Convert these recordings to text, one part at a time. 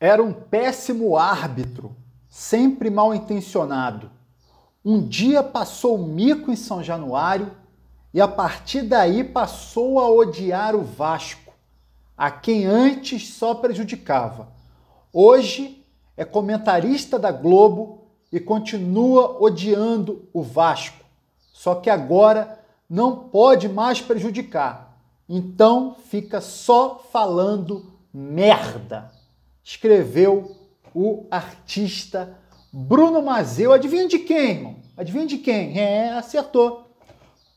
Era um péssimo árbitro, sempre mal intencionado. Um dia passou o mico em São Januário e a partir daí passou a odiar o Vasco, a quem antes só prejudicava. Hoje é comentarista da Globo e continua odiando o Vasco, só que agora não pode mais prejudicar. Então fica só falando merda escreveu o artista Bruno Mazeu. Adivinha de quem, irmão? Adivinha de quem? É, acertou.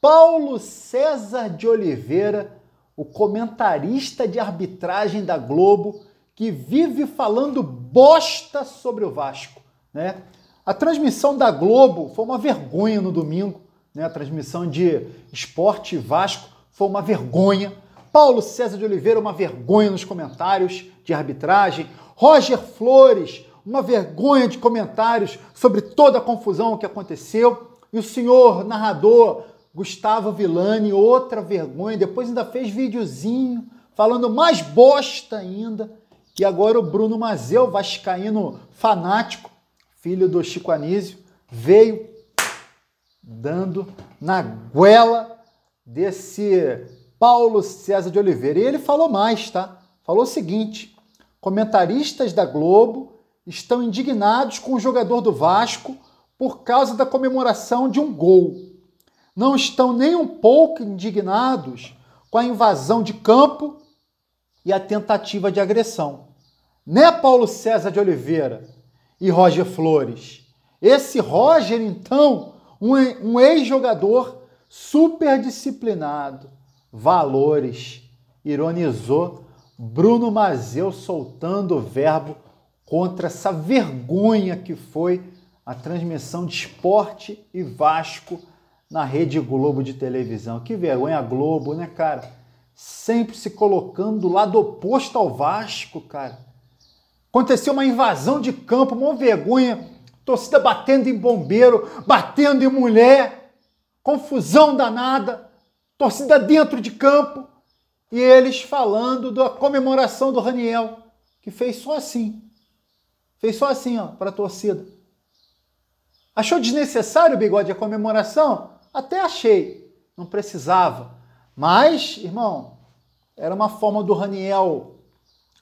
Paulo César de Oliveira, o comentarista de arbitragem da Globo, que vive falando bosta sobre o Vasco, né? A transmissão da Globo foi uma vergonha no domingo, né? A transmissão de Esporte Vasco foi uma vergonha. Paulo César de Oliveira, uma vergonha nos comentários de arbitragem. Roger Flores, uma vergonha de comentários sobre toda a confusão que aconteceu. E o senhor narrador Gustavo Villani, outra vergonha. Depois ainda fez videozinho falando mais bosta ainda. E agora o Bruno Mazeu, vascaíno fanático, filho do Chico Anísio, veio dando na guela desse Paulo César de Oliveira. E ele falou mais, tá? Falou o seguinte: comentaristas da Globo estão indignados com o jogador do Vasco por causa da comemoração de um gol. Não estão nem um pouco indignados com a invasão de campo e a tentativa de agressão. Né, Paulo César de Oliveira e Roger Flores? Esse Roger, então, um, ex-jogador super disciplinado, valores, ironizou Bruno Mazeu soltando o verbo contra essa vergonha que foi a transmissão de esporte e Vasco na Rede Globo de televisão. Que vergonha Globo, né, cara? Sempre se colocando do lado oposto ao Vasco, cara. Aconteceu uma invasão de campo, uma vergonha. Torcida batendo em bombeiro, batendo em mulher. Confusão danada torcida dentro de campo e eles falando da comemoração do Raniel, que fez só assim. Fez só assim, ó, para a torcida. Achou desnecessário, Bigode, a comemoração? Até achei. Não precisava. Mas, irmão, era uma forma do Raniel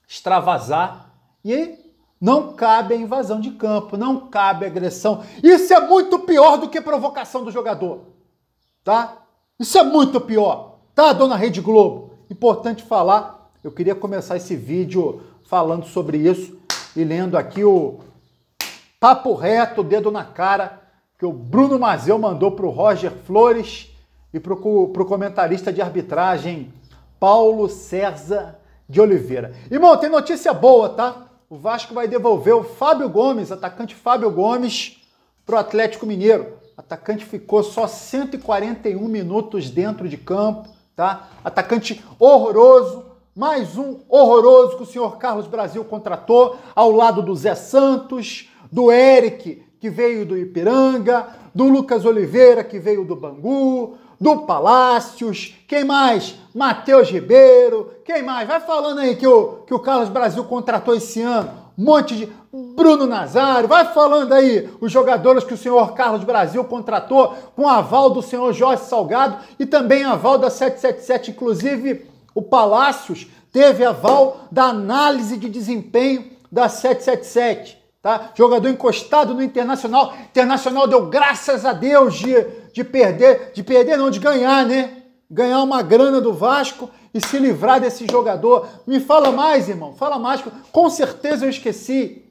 extravasar e não cabe a invasão de campo, não cabe agressão. Isso é muito pior do que provocação do jogador, tá? Isso é muito pior, tá, dona Rede Globo? Importante falar, eu queria começar esse vídeo falando sobre isso e lendo aqui o papo reto, dedo na cara, que o Bruno Mazeu mandou para o Roger Flores e para o comentarista de arbitragem Paulo César de Oliveira. Irmão, tem notícia boa, tá? O Vasco vai devolver o Fábio Gomes, atacante Fábio Gomes, para o Atlético Mineiro atacante ficou só 141 minutos dentro de campo, tá? Atacante horroroso, mais um horroroso que o senhor Carlos Brasil contratou, ao lado do Zé Santos, do Eric, que veio do Ipiranga, do Lucas Oliveira, que veio do Bangu, do Palácios, quem mais? Matheus Ribeiro, quem mais? Vai falando aí que o, que o Carlos Brasil contratou esse ano um monte de Bruno Nazário, vai falando aí os jogadores que o senhor Carlos Brasil contratou com aval do senhor Jorge Salgado e também aval da 777, inclusive o Palácios teve aval da análise de desempenho da 777, tá? Jogador encostado no Internacional, Internacional deu graças a Deus de, de perder, de perder não, de ganhar, né? ganhar uma grana do Vasco e se livrar desse jogador. Me fala mais, irmão, fala mais. Com certeza eu esqueci.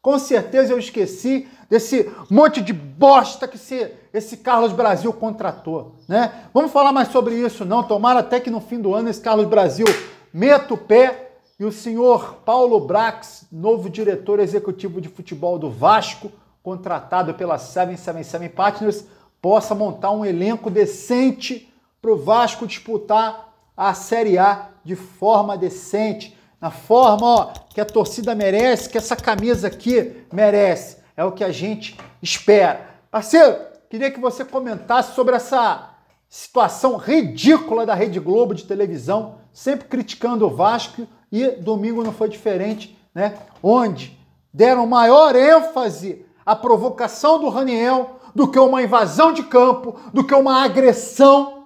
Com certeza eu esqueci desse monte de bosta que esse, esse Carlos Brasil contratou, né? Vamos falar mais sobre isso, não. Tomara até que no fim do ano esse Carlos Brasil meta o pé e o senhor Paulo Brax, novo diretor executivo de futebol do Vasco, contratado pela 777 Partners, possa montar um elenco decente para o Vasco disputar a Série A de forma decente, na forma ó, que a torcida merece, que essa camisa aqui merece. É o que a gente espera. Parceiro, queria que você comentasse sobre essa situação ridícula da Rede Globo de televisão, sempre criticando o Vasco e domingo não foi diferente, né? Onde deram maior ênfase à provocação do Raniel do que uma invasão de campo, do que uma agressão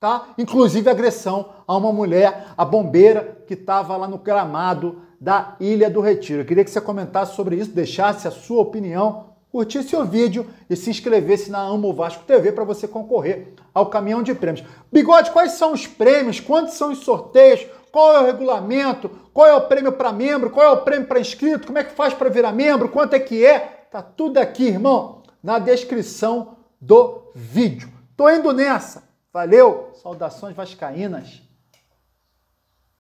tá? Inclusive agressão a uma mulher, a bombeira que estava lá no gramado da Ilha do Retiro. Eu queria que você comentasse sobre isso, deixasse a sua opinião, curtisse o vídeo e se inscrevesse na Amo Vasco TV para você concorrer ao caminhão de prêmios. Bigode, quais são os prêmios? Quantos são os sorteios? Qual é o regulamento? Qual é o prêmio para membro? Qual é o prêmio para inscrito? Como é que faz para virar membro? Quanto é que é? Tá tudo aqui, irmão, na descrição do vídeo. Tô indo nessa. Valeu! Saudações vascaínas!